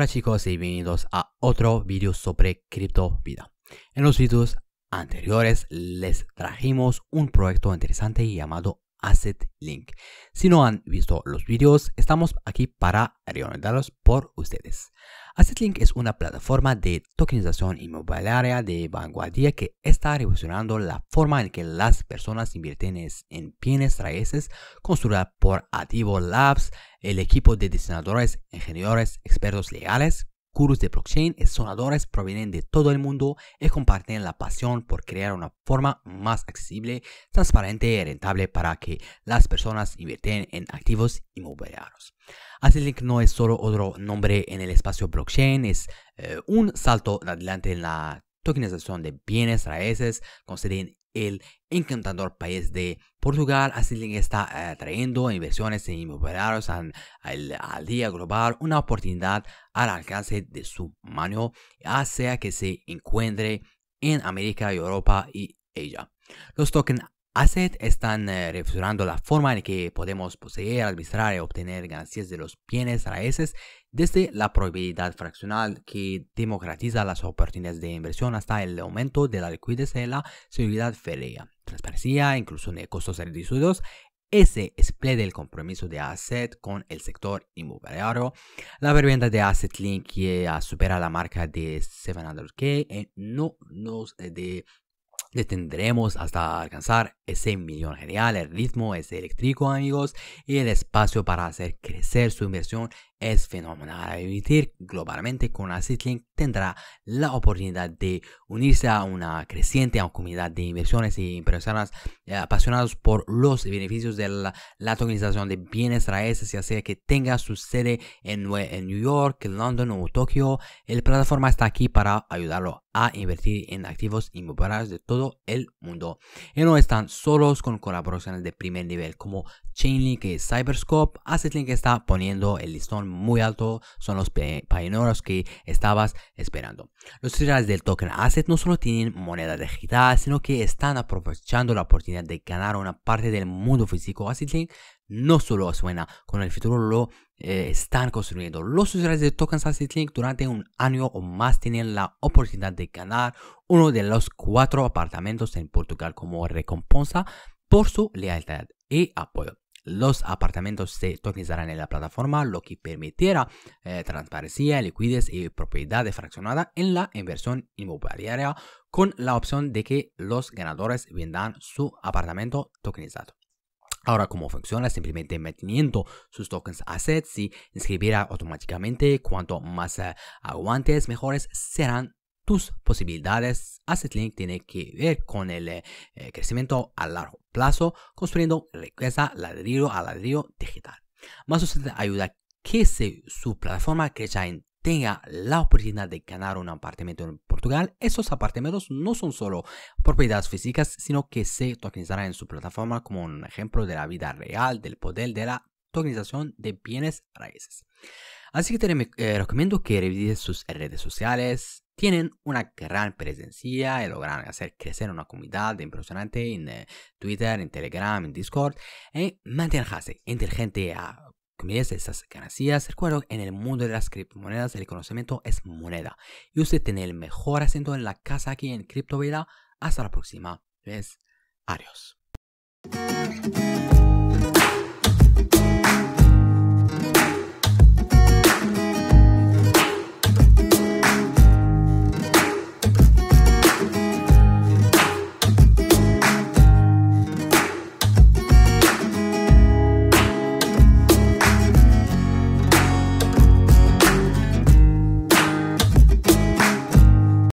Hola chicos y bienvenidos a otro vídeo sobre cripto vida En los vídeos anteriores les trajimos un proyecto interesante llamado Asset Link. Si no han visto los vídeos, estamos aquí para recomendarlos por ustedes. Asset Link es una plataforma de tokenización inmobiliaria de vanguardia que está revolucionando la forma en que las personas invierten en bienes raíces construida por Ativo Labs, el equipo de diseñadores, ingenieros, expertos legales Curos de blockchain sonadores provienen de todo el mundo y comparten la pasión por crear una forma más accesible, transparente y rentable para que las personas invierten en activos inmobiliarios. Asilink no es solo otro nombre en el espacio blockchain, es eh, un salto adelante en la tokenización de bienes raíces, conceden el encantador país de Portugal, así que está eh, trayendo inversiones en inmobiliarios al, al, día global, una oportunidad al alcance de su mano, ya sea que se encuentre en América, Europa y Asia Los tokens Asset están eh, reflexionando la forma en que podemos poseer, administrar y obtener ganancias de los bienes raíces desde la probabilidad fraccional que democratiza las oportunidades de inversión hasta el aumento de la liquidez y la seguridad férrea, transparencia, incluso de costos reducidos, ese esplé del compromiso de Asset con el sector inmobiliario. La vivienda de Asset Link ya supera la marca de 700k en no nos eh, de tendremos hasta alcanzar ese millón genial, el ritmo es eléctrico amigos y el espacio para hacer crecer su inversión es fenomenal a globalmente con AssetLink tendrá la oportunidad de unirse a una creciente comunidad de inversiones y personas eh, apasionados por los beneficios de la, tokenización de bienes raíces, ya sea que tenga su sede en, en New York, London o Tokio. La plataforma está aquí para ayudarlo a invertir en activos inmobiliarios de todo el mundo. Y no están solos con colaboraciones de primer nivel como Chainlink y eh, Cyberscope. AssetLink está poniendo el listón muy alto son los pioneros que estabas esperando. Los usuarios del token asset no solo tienen moneda digital, sino que están aprovechando la oportunidad de ganar una parte del mundo físico, así no solo suena, con el futuro lo eh, están construyendo. Los usuarios de tokens Asset Link durante un año o más tienen la oportunidad de ganar uno de los cuatro apartamentos en Portugal como recompensa por su lealtad y apoyo. Los apartamentos se tokenizarán en la plataforma, lo que permitirá eh, transparencia, liquidez y propiedad fraccionada en la inversión inmobiliaria con la opción de que los ganadores vendan su apartamento tokenizado. Ahora, ¿cómo funciona? Simplemente manteniendo sus tokens assets y inscribirá automáticamente. Cuanto más eh, aguantes, mejores serán tus posibilidades. Asset Link tiene que ver con el eh, eh, crecimiento a largo plazo, construyendo riqueza ladrillo a ladrillo digital. Más usted ayuda que se, su plataforma que ya tenga la oportunidad de ganar un apartamento en Portugal, esos apartamentos no son solo propiedades físicas, sino que se tokenizarán en su plataforma como un ejemplo de la vida real, del poder de la tokenización de bienes raíces. Así que te eh, recomiendo que revises sus redes sociales, tienen una gran presencia y logran hacer crecer una comunidad impresionante en eh, Twitter, en Telegram, en Discord. Y eh, mantenerse inteligente a comer esas ganancias. Recuerdo, en el mundo de las criptomonedas el conocimiento es moneda. Y usted tiene el mejor asiento en la casa aquí en Criptovida. Hasta la próxima. adiós.